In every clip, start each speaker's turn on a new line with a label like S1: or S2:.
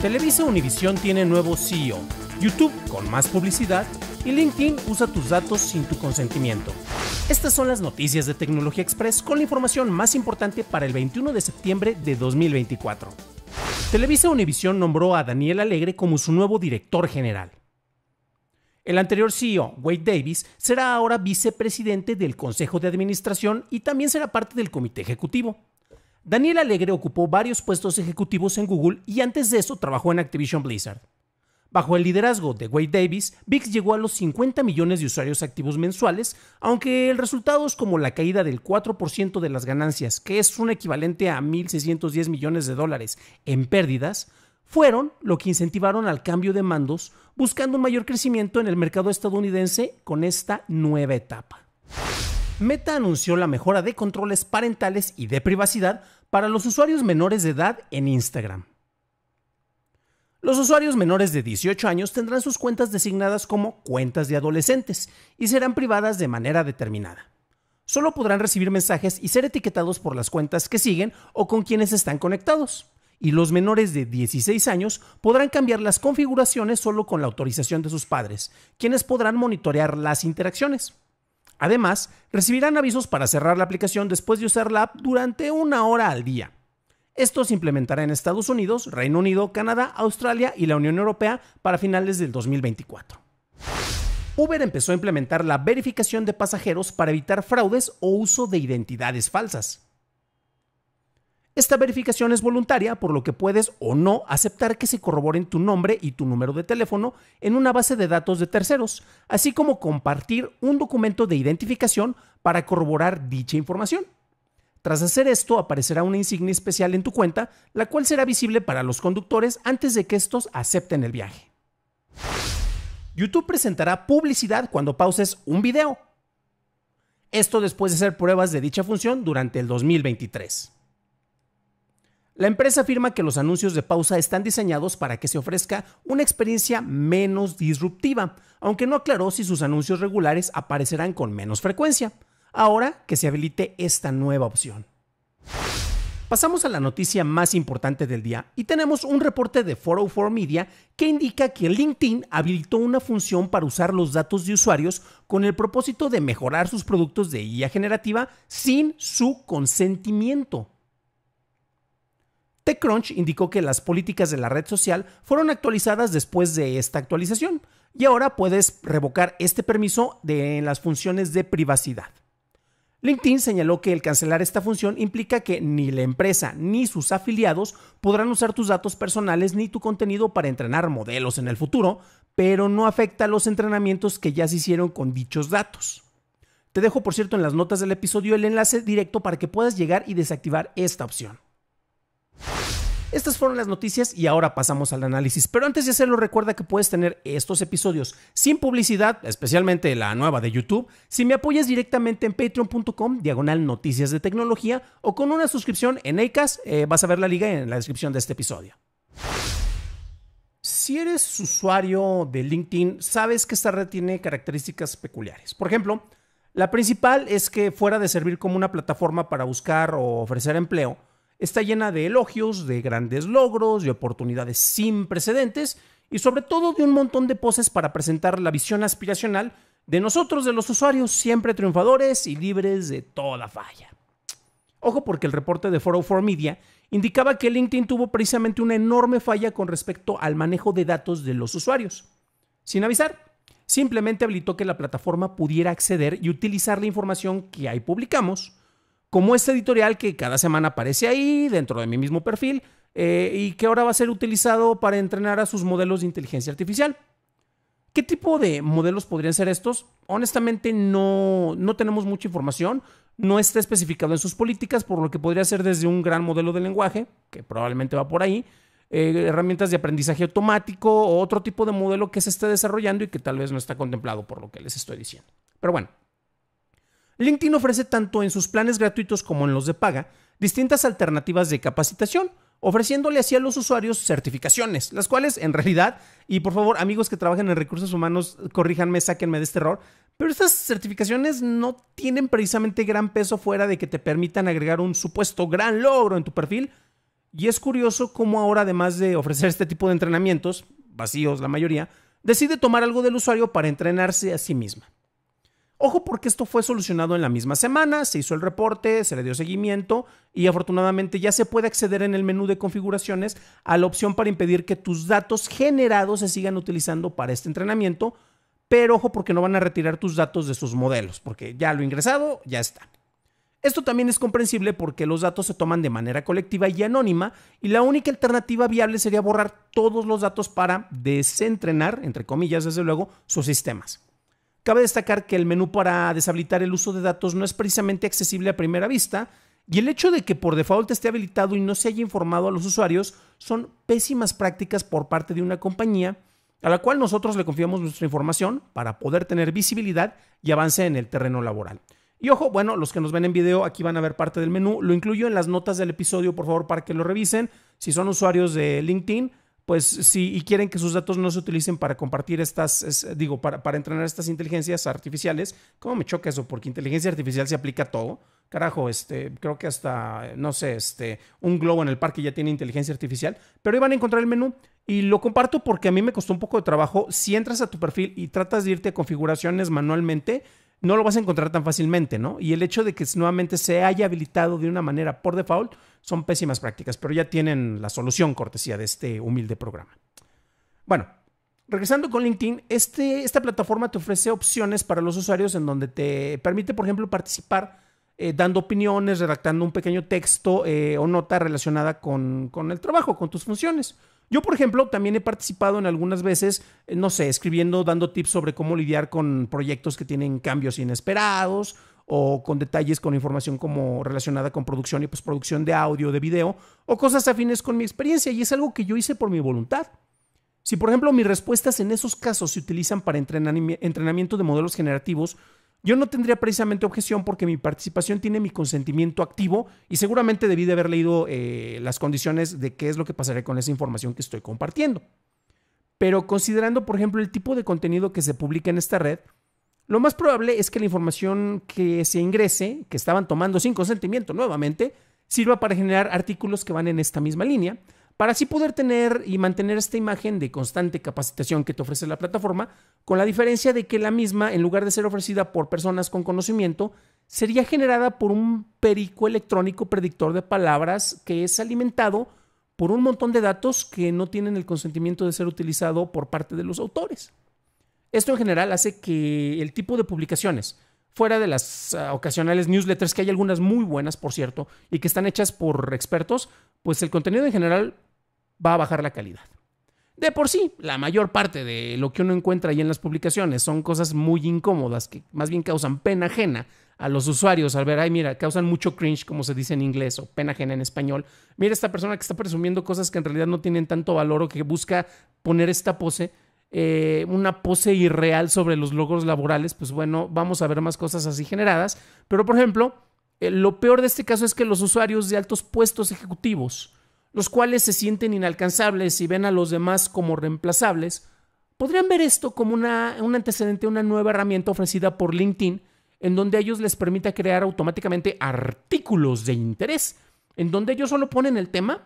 S1: Televisa Univisión tiene nuevo CEO, YouTube con más publicidad y LinkedIn usa tus datos sin tu consentimiento. Estas son las noticias de Tecnología Express con la información más importante para el 21 de septiembre de 2024. Televisa Univisión nombró a Daniel Alegre como su nuevo director general. El anterior CEO, Wade Davis, será ahora vicepresidente del Consejo de Administración y también será parte del Comité Ejecutivo. Daniel Alegre ocupó varios puestos ejecutivos en Google y antes de eso trabajó en Activision Blizzard. Bajo el liderazgo de Wade Davis, VIX llegó a los 50 millones de usuarios activos mensuales, aunque el resultados como la caída del 4% de las ganancias, que es un equivalente a 1.610 millones de dólares en pérdidas, fueron lo que incentivaron al cambio de mandos, buscando un mayor crecimiento en el mercado estadounidense con esta nueva etapa. Meta anunció la mejora de controles parentales y de privacidad para los usuarios menores de edad en Instagram. Los usuarios menores de 18 años tendrán sus cuentas designadas como cuentas de adolescentes y serán privadas de manera determinada. Solo podrán recibir mensajes y ser etiquetados por las cuentas que siguen o con quienes están conectados. Y los menores de 16 años podrán cambiar las configuraciones solo con la autorización de sus padres, quienes podrán monitorear las interacciones. Además, recibirán avisos para cerrar la aplicación después de usar la app durante una hora al día. Esto se implementará en Estados Unidos, Reino Unido, Canadá, Australia y la Unión Europea para finales del 2024. Uber empezó a implementar la verificación de pasajeros para evitar fraudes o uso de identidades falsas. Esta verificación es voluntaria, por lo que puedes o no aceptar que se corroboren tu nombre y tu número de teléfono en una base de datos de terceros, así como compartir un documento de identificación para corroborar dicha información. Tras hacer esto, aparecerá una insignia especial en tu cuenta, la cual será visible para los conductores antes de que estos acepten el viaje. YouTube presentará publicidad cuando pauses un video. Esto después de hacer pruebas de dicha función durante el 2023. La empresa afirma que los anuncios de pausa están diseñados para que se ofrezca una experiencia menos disruptiva, aunque no aclaró si sus anuncios regulares aparecerán con menos frecuencia, ahora que se habilite esta nueva opción. Pasamos a la noticia más importante del día y tenemos un reporte de 404 Media que indica que LinkedIn habilitó una función para usar los datos de usuarios con el propósito de mejorar sus productos de IA generativa sin su consentimiento. TechCrunch indicó que las políticas de la red social fueron actualizadas después de esta actualización y ahora puedes revocar este permiso de, en las funciones de privacidad. LinkedIn señaló que el cancelar esta función implica que ni la empresa ni sus afiliados podrán usar tus datos personales ni tu contenido para entrenar modelos en el futuro, pero no afecta a los entrenamientos que ya se hicieron con dichos datos. Te dejo, por cierto, en las notas del episodio el enlace directo para que puedas llegar y desactivar esta opción. Estas fueron las noticias y ahora pasamos al análisis. Pero antes de hacerlo, recuerda que puedes tener estos episodios sin publicidad, especialmente la nueva de YouTube, si me apoyas directamente en patreon.com, diagonal noticias de tecnología, o con una suscripción en ACAS, eh, vas a ver la liga en la descripción de este episodio. Si eres usuario de LinkedIn, sabes que esta red tiene características peculiares. Por ejemplo, la principal es que fuera de servir como una plataforma para buscar o ofrecer empleo, está llena de elogios, de grandes logros, de oportunidades sin precedentes y sobre todo de un montón de poses para presentar la visión aspiracional de nosotros, de los usuarios, siempre triunfadores y libres de toda falla. Ojo porque el reporte de 404 Media indicaba que LinkedIn tuvo precisamente una enorme falla con respecto al manejo de datos de los usuarios. Sin avisar, simplemente habilitó que la plataforma pudiera acceder y utilizar la información que ahí publicamos, como este editorial que cada semana aparece ahí dentro de mi mismo perfil eh, y que ahora va a ser utilizado para entrenar a sus modelos de inteligencia artificial. ¿Qué tipo de modelos podrían ser estos? Honestamente no, tenemos mucha información, no está especificado en sus políticas, por lo que podría ser desde un gran modelo de lenguaje, que probablemente va por ahí, eh, herramientas de aprendizaje automático o otro tipo de modelo que se esté desarrollando y que tal vez no está contemplado por lo que les estoy diciendo. Pero bueno, LinkedIn ofrece tanto en sus planes gratuitos como en los de paga distintas alternativas de capacitación, ofreciéndole así a los usuarios certificaciones, las cuales en realidad, y por favor amigos que trabajan en recursos humanos, corríjanme, sáquenme de este error, pero estas certificaciones no tienen precisamente gran peso fuera de que te permitan agregar un supuesto gran logro en tu perfil. Y es curioso cómo ahora, además de ofrecer este tipo de entrenamientos, vacíos la mayoría, decide tomar algo del usuario para entrenarse a sí misma. Ojo porque esto fue solucionado en la misma semana, se hizo el reporte, se le dio seguimiento y afortunadamente ya se puede acceder en el menú de configuraciones a la opción para impedir que tus datos generados se sigan utilizando para este entrenamiento, pero ojo porque no van a retirar tus datos de sus modelos, porque ya lo ingresado ya está. Esto también es comprensible porque los datos se toman de manera colectiva y anónima y la única alternativa viable sería borrar todos los datos para desentrenar, entre comillas desde luego, sus sistemas. Cabe destacar que el menú para deshabilitar el uso de datos no es precisamente accesible a primera vista y el hecho de que por default esté habilitado y no se haya informado a los usuarios son pésimas prácticas por parte de una compañía a la cual nosotros le confiamos nuestra información para poder tener visibilidad y avance en el terreno laboral. Y ojo, bueno, los que nos ven en video aquí van a ver parte del menú. Lo incluyo en las notas del episodio, por favor, para que lo revisen. Si son usuarios de LinkedIn, pues sí, y quieren que sus datos no se utilicen para compartir estas, digo, para, para entrenar estas inteligencias artificiales. ¿Cómo me choca eso? Porque inteligencia artificial se aplica a todo. Carajo, este, creo que hasta, no sé, este, un globo en el parque ya tiene inteligencia artificial, pero iban a encontrar el menú. Y lo comparto porque a mí me costó un poco de trabajo. Si entras a tu perfil y tratas de irte a configuraciones manualmente, no lo vas a encontrar tan fácilmente, ¿no? Y el hecho de que nuevamente se haya habilitado de una manera por default son pésimas prácticas, pero ya tienen la solución cortesía de este humilde programa. Bueno, regresando con LinkedIn, este, esta plataforma te ofrece opciones para los usuarios en donde te permite, por ejemplo, participar eh, dando opiniones, redactando un pequeño texto eh, o nota relacionada con, con el trabajo, con tus funciones. Yo, por ejemplo, también he participado en algunas veces, eh, no sé, escribiendo, dando tips sobre cómo lidiar con proyectos que tienen cambios inesperados o con detalles con información como relacionada con producción y postproducción de audio, de video, o cosas afines con mi experiencia, y es algo que yo hice por mi voluntad. Si, por ejemplo, mis respuestas en esos casos se utilizan para entrenamiento de modelos generativos, yo no tendría precisamente objeción porque mi participación tiene mi consentimiento activo y seguramente debí de haber leído eh, las condiciones de qué es lo que pasaría con esa información que estoy compartiendo. Pero considerando, por ejemplo, el tipo de contenido que se publica en esta red, lo más probable es que la información que se ingrese, que estaban tomando sin consentimiento nuevamente, sirva para generar artículos que van en esta misma línea, para así poder tener y mantener esta imagen de constante capacitación que te ofrece la plataforma, con la diferencia de que la misma, en lugar de ser ofrecida por personas con conocimiento, sería generada por un perico electrónico predictor de palabras que es alimentado por un montón de datos que no tienen el consentimiento de ser utilizado por parte de los autores. Esto en general hace que el tipo de publicaciones, fuera de las ah, ocasionales newsletters, que hay algunas muy buenas, por cierto, y que están hechas por expertos, pues el contenido en general va a bajar la calidad. De por sí, la mayor parte de lo que uno encuentra ahí en las publicaciones son cosas muy incómodas que más bien causan pena ajena a los usuarios al ver, ay, mira, causan mucho cringe, como se dice en inglés, o pena ajena en español. Mira esta persona que está presumiendo cosas que en realidad no tienen tanto valor o que busca poner esta pose, eh, una pose irreal sobre los logros laborales. Pues bueno, vamos a ver más cosas así generadas. Pero, por ejemplo, eh, lo peor de este caso es que los usuarios de altos puestos ejecutivos, los cuales se sienten inalcanzables y ven a los demás como reemplazables, podrían ver esto como una, un antecedente, una nueva herramienta ofrecida por LinkedIn, en donde a ellos les permita crear automáticamente artículos de interés, en donde ellos solo ponen el tema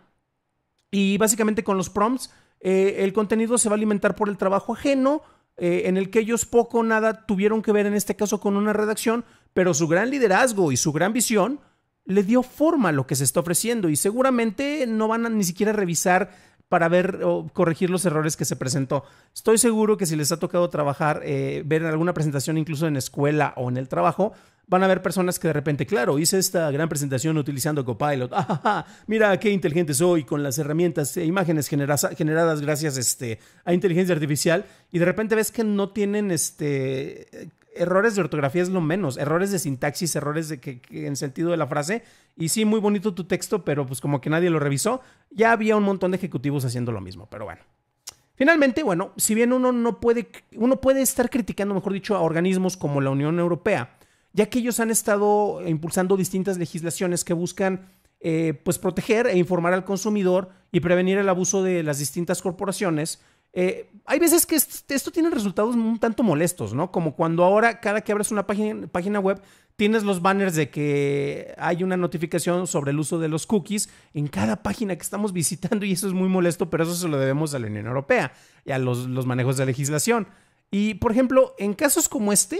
S1: y básicamente con los prompts eh, el contenido se va a alimentar por el trabajo ajeno, eh, en el que ellos poco o nada tuvieron que ver en este caso con una redacción, pero su gran liderazgo y su gran visión le dio forma a lo que se está ofreciendo y seguramente no van a ni siquiera revisar para ver o corregir los errores que se presentó. Estoy seguro que si les ha tocado trabajar, eh, ver alguna presentación incluso en escuela o en el trabajo, van a ver personas que de repente, claro, hice esta gran presentación utilizando Copilot. mira qué inteligente soy con las herramientas e imágenes generadas gracias este, a inteligencia artificial. Y de repente ves que no tienen este, errores de ortografía es lo menos, errores de sintaxis, errores de que, en sentido de la frase. Y sí, muy bonito tu texto, pero pues como que nadie lo revisó, ya había un montón de ejecutivos haciendo lo mismo, pero bueno. Finalmente, bueno, si bien uno no puede, uno puede estar criticando, mejor dicho, a organismos como la Unión Europea, ya que ellos han estado impulsando distintas legislaciones que buscan eh, pues proteger e informar al consumidor y prevenir el abuso de las distintas corporaciones eh, hay veces que esto, tiene resultados un tanto molestos, ¿no? Como cuando ahora, cada que abres una página, página web, tienes los banners de que hay una notificación sobre el uso de los cookies en cada página que estamos visitando y eso es muy molesto, pero eso se lo debemos a la Unión Europea y a los, los manejos de legislación. Y, por ejemplo, en casos como este,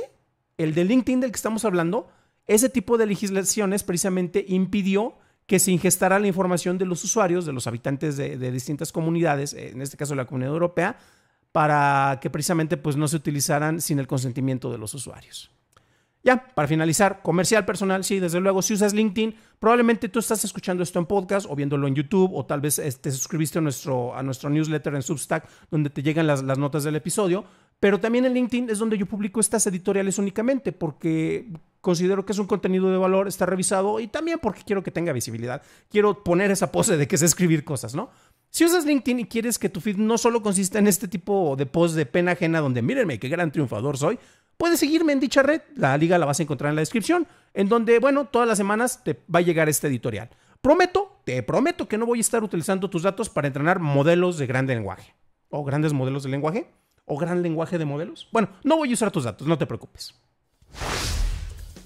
S1: el de LinkedIn del que estamos hablando, ese tipo de legislaciones precisamente impidió que se ingestara la información de los usuarios, de los habitantes de, distintas comunidades, en este caso la comunidad europea, para que precisamente pues, no se utilizaran sin el consentimiento de los usuarios. Ya, para finalizar, comercial personal, sí, desde luego, si usas LinkedIn, probablemente tú estás escuchando esto en podcast o viéndolo en YouTube o tal vez te este, suscribiste a nuestro, a nuestro newsletter en Substack donde te llegan las notas del episodio, pero también en LinkedIn es donde yo publico estas editoriales únicamente porque considero que es un contenido de valor, está revisado y también porque quiero que tenga visibilidad. Quiero poner esa pose de que es escribir cosas, ¿no? Si usas LinkedIn y quieres que tu feed no solo consista en este tipo de post de pena ajena donde mírenme qué gran triunfador soy, puedes seguirme en dicha red, la liga la vas a encontrar en la descripción, en donde, bueno, todas las semanas te va a llegar este editorial. Prometo, te prometo que no voy a estar utilizando tus datos para entrenar modelos de gran lenguaje, o grandes modelos de lenguaje, o gran lenguaje de modelos. Bueno, no voy a usar tus datos, no te preocupes.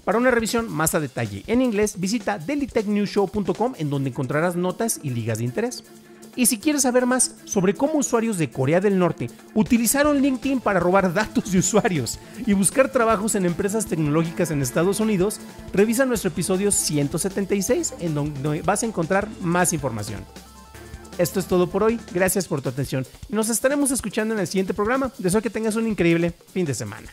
S1: Para una revisión más a detalle en inglés, visita dailytechnewshow.com en donde encontrarás notas y ligas de interés. Y si quieres saber más sobre cómo usuarios de Corea del Norte utilizaron LinkedIn para robar datos de usuarios y buscar trabajos en empresas tecnológicas en Estados Unidos, revisa nuestro episodio 176 en donde vas a encontrar más información. Esto es todo por hoy, gracias por tu atención y nos estaremos escuchando en el siguiente programa. Deseo que tengas un increíble fin de semana.